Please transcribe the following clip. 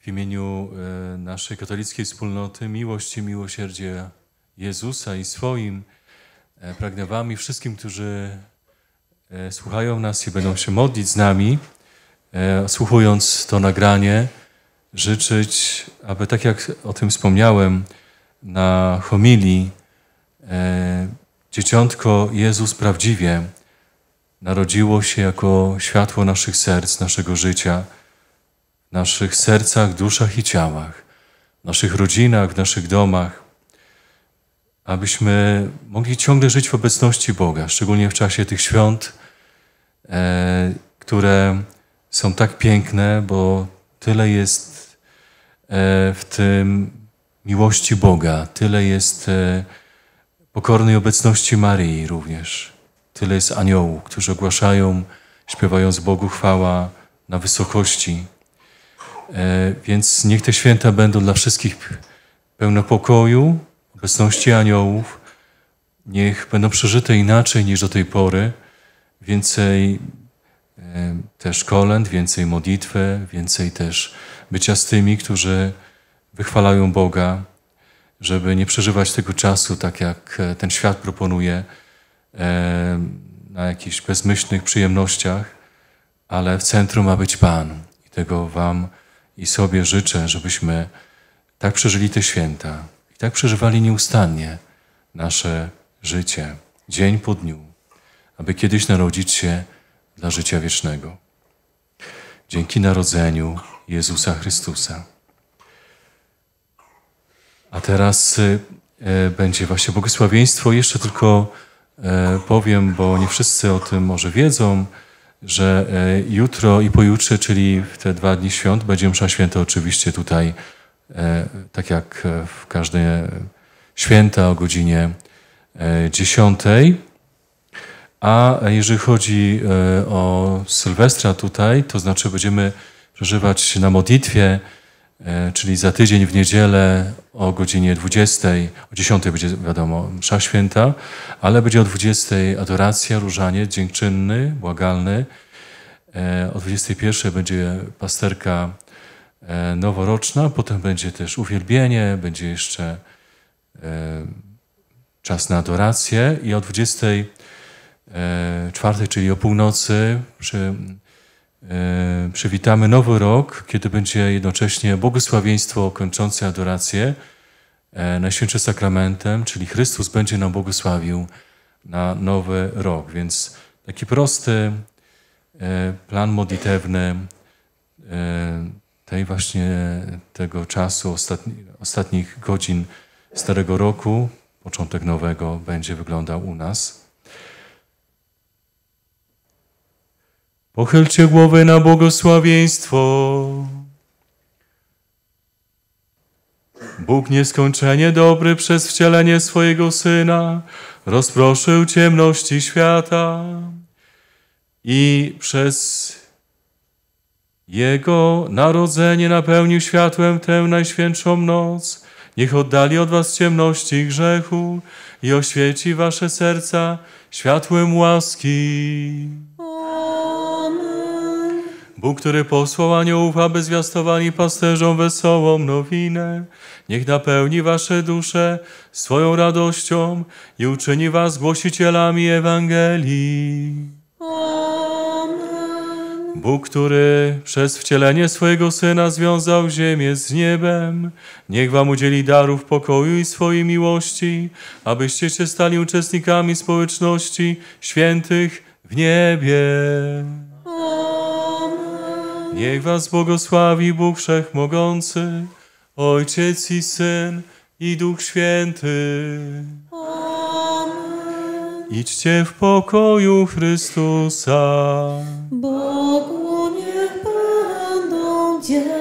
w imieniu e, naszej katolickiej wspólnoty miłości, miłosierdzie Jezusa i swoim e, pragnę Wam i wszystkim, którzy e, słuchają nas i będą się modlić z nami, słuchując to nagranie, życzyć, aby tak jak o tym wspomniałem na homilii, dzieciątko Jezus prawdziwie narodziło się jako światło naszych serc, naszego życia – w naszych sercach, duszach i ciałach, w naszych rodzinach, w naszych domach, abyśmy mogli ciągle żyć w obecności Boga, szczególnie w czasie tych świąt, e, które są tak piękne, bo tyle jest e, w tym miłości Boga, tyle jest e, pokornej obecności Maryi również, tyle jest aniołów, którzy ogłaszają, śpiewając Bogu chwała na wysokości. E, więc niech te święta będą dla wszystkich pełne pokoju, obecności aniołów. Niech będą przeżyte inaczej niż do tej pory. Więcej e, też kolęd, więcej modlitwy, więcej też bycia z tymi, którzy wychwalają Boga, żeby nie przeżywać tego czasu tak, jak e, ten świat proponuje, na jakichś bezmyślnych przyjemnościach, ale w centrum ma być Pan. I tego Wam i sobie życzę, żebyśmy tak przeżyli te święta i tak przeżywali nieustannie nasze życie, dzień po dniu, aby kiedyś narodzić się dla życia wiecznego. Dzięki narodzeniu Jezusa Chrystusa. A teraz y, e, będzie właśnie błogosławieństwo. Jeszcze tylko e, powiem, bo nie wszyscy o tym może wiedzą że e, jutro i pojutrze, czyli w te dwa dni świąt, będzie msza święta oczywiście tutaj, e, tak jak e, w każde święta o godzinie 10. A jeżeli chodzi o Sylwestra tutaj, to znaczy będziemy przeżywać na modlitwie E, czyli za tydzień w niedzielę o godzinie 20, o 10 będzie wiadomo msza święta, ale będzie o 20 adoracja, różanie dziękczynny, błagalny. E, o 21 będzie pasterka e, noworoczna, potem będzie też uwielbienie, będzie jeszcze czas na adorację i o 24, czyli o północy przy E, przywitamy nowy rok, kiedy będzie jednocześnie błogosławieństwo kończące adorację e, Najświętszym Sakramentem, czyli Chrystus będzie nam błogosławił na nowy rok. Więc taki prosty e, plan modlitewny tej właśnie tego czasu, ostatni, ostatnich godzin Starego Roku, początek nowego będzie wyglądał u nas. Pochylcie głowy na błogosławieństwo. Bóg nieskończenie dobry przez wcielenie swojego Syna rozproszył ciemności świata i przez Jego narodzenie napełnił światłem tę najświętszą noc. Niech oddali od was ciemności i grzechu i oświeci wasze serca światłem łaski. Bóg, który posłał aniołów, aby zwiastowali pasterzom wesołą nowinę, niech napełni wasze dusze swoją radością i uczyni was głosicielami Ewangelii. Amen. Bóg, który przez wcielenie swojego Syna związał ziemię z niebem, niech wam udzieli darów pokoju i swojej miłości, abyście się stali uczestnikami społeczności świętych w niebie. Niech was błogosławi Bóg Wszechmogący, Ojciec i Syn i Duch Święty. Amen. Idźcie w pokoju Chrystusa. Bogu niech będą dzień.